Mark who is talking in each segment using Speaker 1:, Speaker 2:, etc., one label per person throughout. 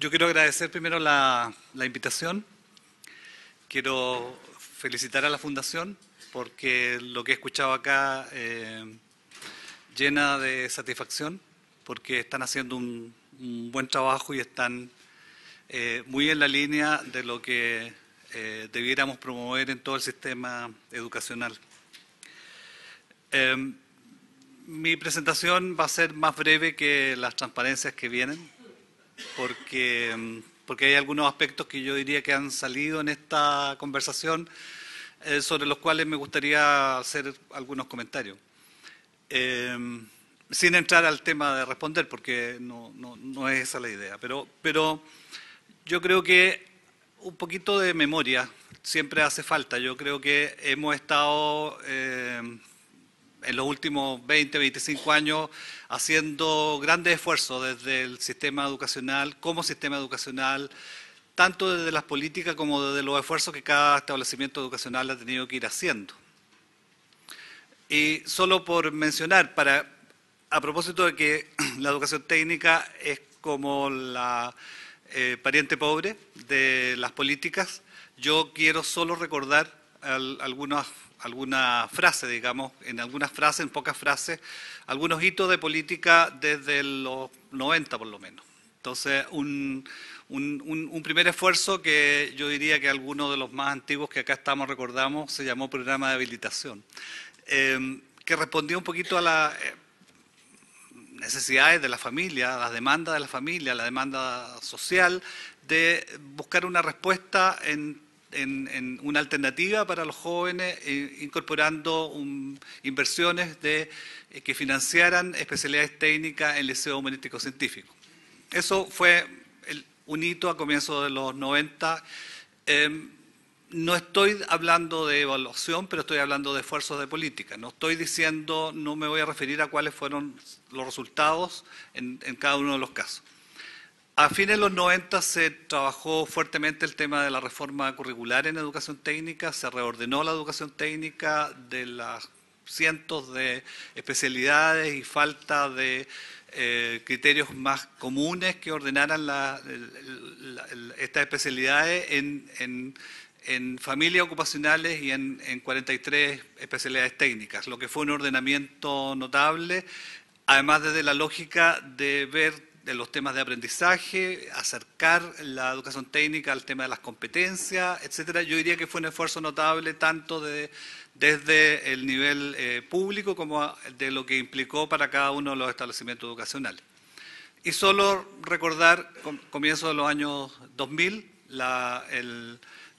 Speaker 1: yo quiero agradecer primero la, invitación. Quiero felicitar a la Fundación porque lo que he escuchado acá eh, llena de satisfacción, porque están haciendo un, buen trabajo y están eh, muy en la línea de lo que eh, debiéramos promover en todo el sistema educacional. Em, mi presentación va a ser más breve que las transparencias que vienen Mm, porque, hay algunos aspectos que yo diría que han salido en esta conversación eh, sobre los cuales me gustaría hacer algunos comentarios. Em, sin entrar al tema de responder, porque no, es esa la idea, pero, pero yo creo que un poquito de memoria siempre hace falta. Yo creo que hemos estado em, en los últimos 20, 25 años haciendo grandes esfuerzos desde el sistema educacional, como sistema educacional, tanto desde las políticas como desde los esfuerzos que cada establecimiento educacional ha tenido que ir haciendo. Y solo por mencionar, para, a propósito de que la educación técnica es como la eh, pariente pobre de las políticas, yo quiero solo recordar algunas alguna frase, digamos, en algunas frases, en pocas frases, algunos hitos de política desde los 90 por lo menos. Entonces, un, un, primer esfuerzo que yo diría que alguno de los más antiguos que acá estamos recordamos se llamó programa de habilitación, em, que respondió un poquito a las eh, necesidades de la familia, a las demandas de la familia, a la demanda social, de buscar una respuesta en en, una alternativa para los jóvenes, eh, incorporando inversiones eh, que financiaran especialidades técnicas en el liceo humanístico científico. Eso fue un hito a comienzos de los 90. Em, no estoy hablando de evaluación, pero estoy hablando de esfuerzos de política. No estoy diciendo, no me voy a referir a cuáles fueron los resultados en cada uno de los casos. A fines de los 90 se trabajó fuertemente el tema de la reforma curricular en educación técnica, se reordenó la educación técnica de las cientos de especialidades y falta de eh, criterios más comunes que ordenaran la, estas especialidades en, familias ocupacionales y en, en 43 especialidades técnicas, lo que fue un ordenamiento notable, además desde la lógica de ver de los temas de aprendizaje, acercar la educación técnica al tema de las competencias, etcétera. Yo diría que fue un esfuerzo notable tanto de, desde el nivel eh, público como de lo que implicó para cada uno de los establecimientos educacionales. Y solo recordar, comienzo de los años 2000, las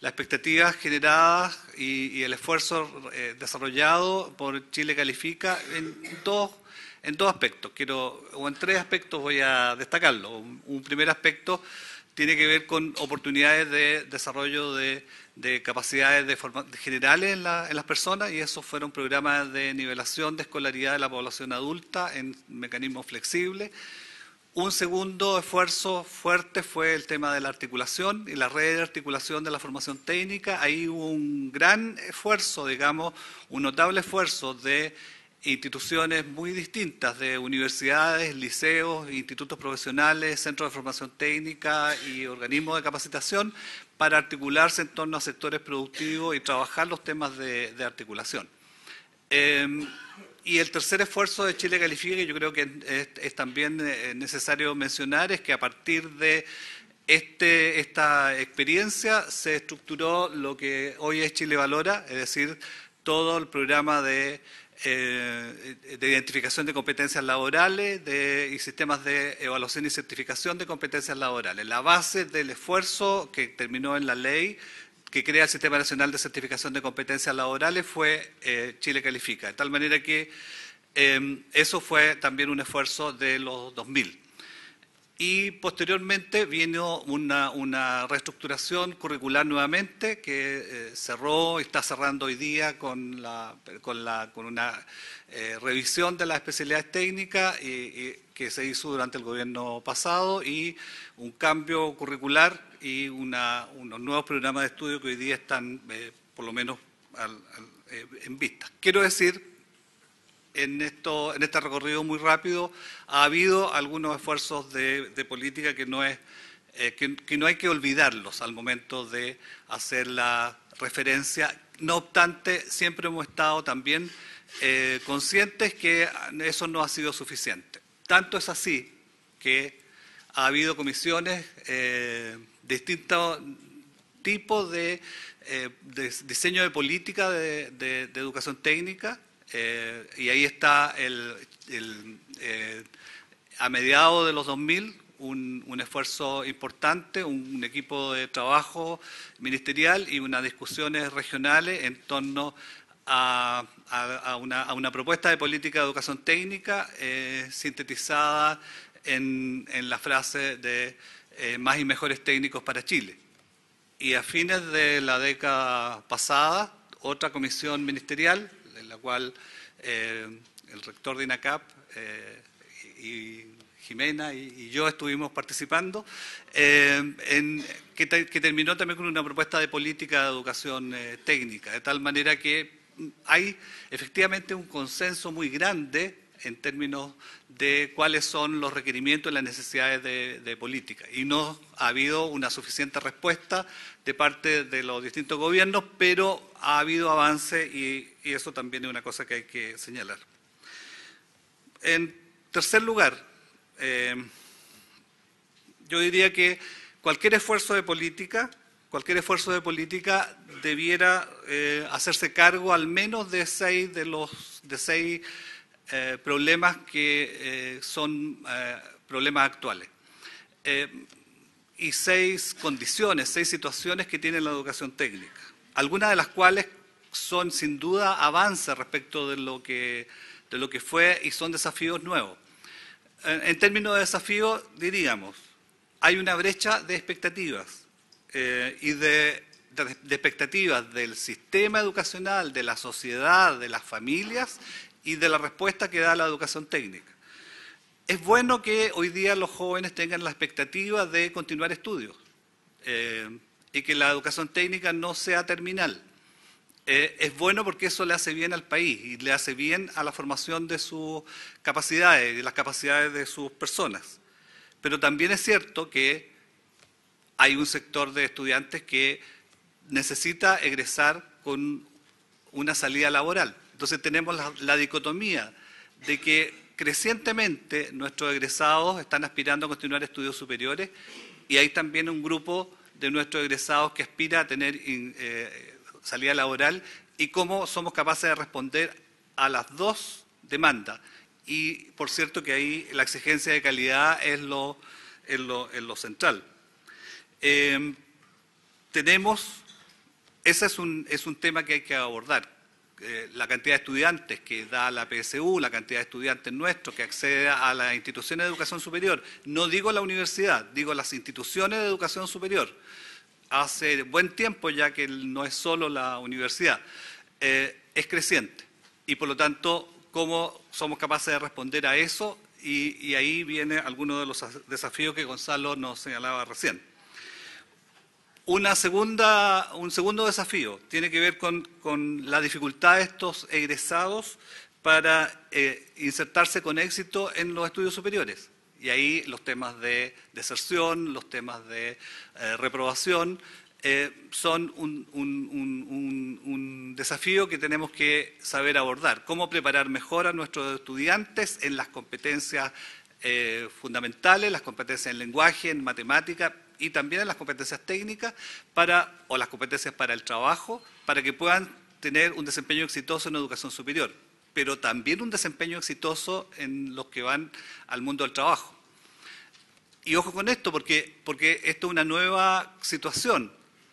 Speaker 1: expectativas generadas y, el esfuerzo eh, desarrollado por Chile Califica en dos en dos aspectos, quiero, o en tres aspectos voy a destacarlo. Un, primer aspecto tiene que ver con oportunidades de desarrollo de, capacidades de generales en, las personas y esos fueron programas de nivelación de escolaridad de la población adulta en mecanismos flexibles. Un segundo esfuerzo fuerte fue el tema de la articulación y la red de articulación de la formación técnica. Ahí hubo un gran esfuerzo, digamos, un notable esfuerzo de instituciones muy distintas de universidades, liceos, institutos profesionales, centros de formación técnica y organismos de capacitación para articularse en torno a sectores productivos y trabajar los temas de, articulación. Em, y el tercer esfuerzo de Chile Califica, que yo creo que es, también eh, necesario mencionar, es que a partir de este, esta experiencia se estructuró lo que hoy es Chile Valora, es decir, todo el programa de eh, de identificación de competencias laborales de, y sistemas de evaluación y certificación de competencias laborales. La base del esfuerzo que terminó en la ley que crea el Sistema Nacional de Certificación de Competencias Laborales fue eh, Chile Califica, de tal manera que eh, eso fue también un esfuerzo de los 2000 y posteriormente vino una, reestructuración curricular nuevamente que eh, cerró y está cerrando hoy día con, la, con, una eh, revisión de las especialidades técnicas que se hizo durante el gobierno pasado y un cambio curricular y una, unos nuevos programas de estudio que hoy día están eh, por lo menos en vista. Quiero decir en, este recorrido muy rápido ha habido algunos esfuerzos de, política que no, es, eh, que, no hay que olvidarlos al momento de hacer la referencia. No obstante, siempre hemos estado también eh, conscientes que eso no ha sido suficiente. Tanto es así que ha habido comisiones eh, distintos tipos de, diseño de política de educación técnica eh, y ahí está el, eh, a mediados de los 2000 un, un, esfuerzo importante, un, equipo de trabajo ministerial y unas discusiones regionales en torno a, una, propuesta de política de educación técnica eh, sintetizada en, la frase de más y mejores técnicos para Chile. Y a fines de la década pasada, otra comisión ministerial en la cual eh, el rector de INACAP eh, y Jimena y, yo estuvimos participando, eh, que, terminó también con una propuesta de política de educación técnica, de tal manera que hay efectivamente un consenso muy grande en términos de cuáles son los requerimientos y las necesidades de, política. Y no ha habido una suficiente respuesta de parte de los distintos gobiernos, pero ha habido avance y, eso también es una cosa que hay que señalar. En tercer lugar, eh, yo diría que cualquier esfuerzo de política, cualquier esfuerzo de política debiera eh, hacerse cargo al menos de seis de los de seis eh, problemas que eh, son eh, problemas actuales. y seis condiciones, seis situaciones que tiene la educación técnica, algunas de las cuales son sin duda avances respecto de lo que, de lo que fue y son desafíos nuevos. En términos de desafíos diríamos, hay una brecha de expectativas y de, expectativas del sistema educacional, de la sociedad, de las familias y de la respuesta que da la educación técnica. Es bueno que hoy día los jóvenes tengan la expectativa de continuar estudios eh, y que la educación técnica no sea terminal. Eh, es bueno porque eso le hace bien al país y le hace bien a la formación de sus capacidades y las capacidades de sus personas. Pero también es cierto que hay un sector de estudiantes que necesita egresar con una salida laboral. Entonces tenemos la, dicotomía de que crecientemente nuestros egresados están aspirando a continuar estudios superiores y hay también un grupo de nuestros egresados que aspira a tener eh, salida laboral y cómo somos capaces de responder a las dos demandas. Y por cierto que ahí la exigencia de calidad es lo, central. Eh, tenemos, ese es un tema que hay que abordar. Eh, la cantidad de estudiantes que da la PSU, la cantidad de estudiantes nuestros que accede a las instituciones de educación superior, no digo la universidad, digo las instituciones de educación superior. Hace buen tiempo ya que no es solo la universidad, eh, es creciente. Y por lo tanto, ¿cómo somos capaces de responder a eso? Y, y ahí viene alguno de los desafíos que Gonzalo nos señalaba recién un segundo desafío tiene que ver con, la dificultad de estos egresados para eh, insertarse con éxito en los estudios superiores. Y ahí los temas de deserción, los temas de eh, reprobación, eh, son un, un, desafío que tenemos que saber abordar. Cómo preparar mejor a nuestros estudiantes en las competencias eh, fundamentales, las competencias en lenguaje, en matemática y también en las competencias técnicas para, o las competencias para el trabajo, para que puedan tener un desempeño exitoso en educación superior, pero también un desempeño exitoso en los que van al mundo del trabajo. Y ojo con esto, porque, porque esto es una nueva situación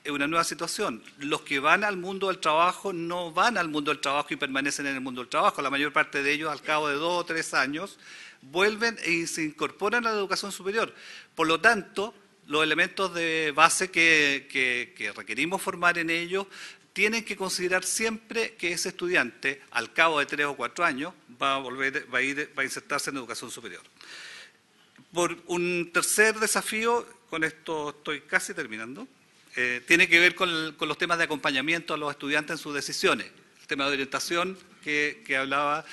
Speaker 1: es una nueva situación. Los que van al mundo del trabajo no van al mundo del trabajo y permanecen en el mundo del trabajo. La mayor parte de ellos, al cabo de dos o tres años, vuelven y se incorporan a la educación superior. Por lo tanto, los elementos de base que, requerimos formar en ellos tienen que considerar siempre que ese estudiante, al cabo de tres o cuatro años, va a, volver, va a insertarse en educación superior. Por un tercer desafío, con esto estoy casi terminando, eh, tiene que ver con, los temas de acompañamiento a los estudiantes en sus decisiones, el tema de orientación que, hablaba,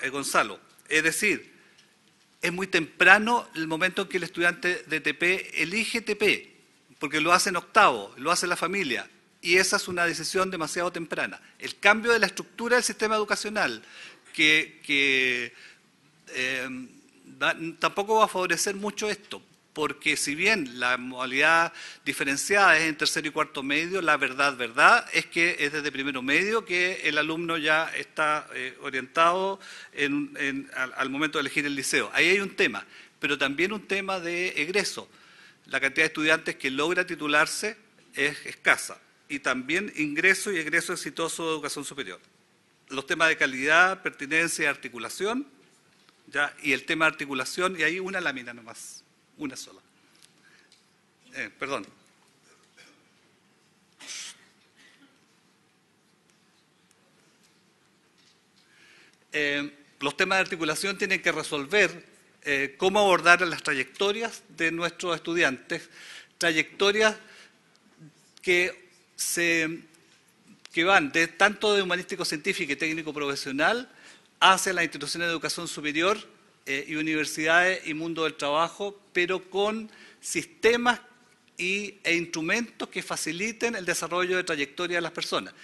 Speaker 1: eh, Gonzalo. Es decir, es muy temprano el momento en que el estudiante de TP elige TP, porque lo hace en octavo, lo hace la familia, y esa es una decisión demasiado temprana. El cambio de la estructura del sistema educacional, que, eh, tampoco va a favorecer mucho esto, porque si bien la modalidad diferenciada es en tercero y cuarto medio, la verdad, verdad, es que es desde primero medio que el alumno ya está eh, orientado al, momento de elegir el liceo. Ahí hay un tema, pero también un tema de egreso. La cantidad de estudiantes que logra titularse es escasa. Y también ingreso y egreso exitoso de educación superior. Los temas de calidad, pertinencia y articulación, y el tema de articulación, y ahí una lámina nomás una sola. Eh, perdón. Eh, los temas de articulación tienen que resolver eh, cómo abordar las trayectorias de nuestros estudiantes, trayectorias que, se, que van de tanto de humanístico científico y técnico profesional hacia la institución de educación superior eh, y universidades y mundo del trabajo, pero con sistemas y, e instrumentos que faciliten el desarrollo de trayectoria de las personas.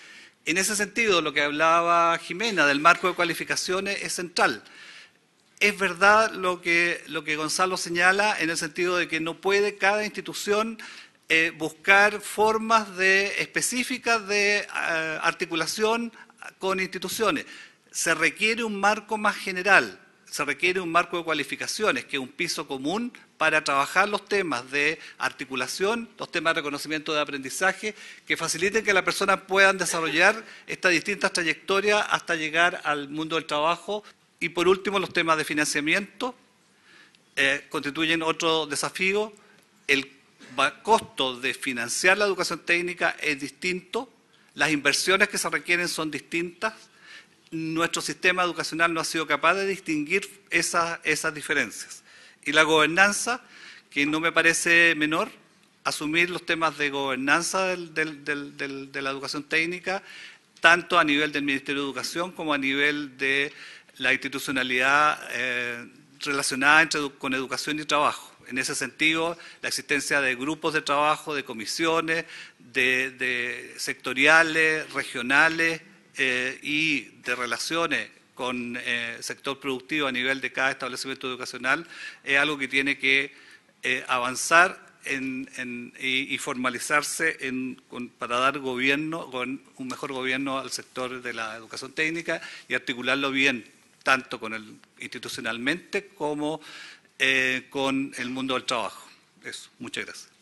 Speaker 1: En ese sentido, lo que hablaba Jimena del marco de cualificaciones es central. Es verdad lo que, Gonzalo señala en el sentido de que no puede cada institución eh, buscar formas específicas de eh, articulación con instituciones. Se requiere un marco más general, se requiere un marco de cualificaciones, que es un piso común para trabajar los temas de articulación, los temas de reconocimiento de aprendizaje, que faciliten que las personas puedan desarrollar estas distintas trayectorias hasta llegar al mundo del trabajo. Y por último, los temas de financiamiento eh, constituyen otro desafío. El costo de financiar la educación técnica es distinto, las inversiones que se requieren son distintas nuestro sistema educacional no ha sido capaz de distinguir esas, diferencias. Y la gobernanza, que no me parece menor, asumir los temas de gobernanza de la educación técnica, tanto a nivel del Ministerio de Educación como a nivel de la institucionalidad eh, relacionada con educación y trabajo. En ese sentido, la existencia de grupos de trabajo, de comisiones, de sectoriales, regionales, eh, y de relaciones con el eh, sector productivo a nivel de cada establecimiento educacional es algo que tiene que eh, avanzar y, formalizarse en, para dar gobierno, con un mejor gobierno al sector de la educación técnica y articularlo bien, tanto con el, institucionalmente como con el mundo del trabajo. Eso, muchas gracias.